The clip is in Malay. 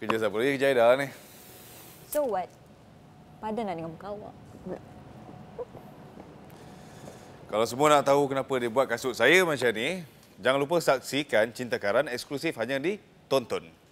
Kerja siapa lagi kerja dah ni? So what? Padan lah dengan kau. Kalau semua nak tahu kenapa dia buat kasut saya macam ni, jangan lupa saksikan cinta karan eksklusif hanya di Tonton.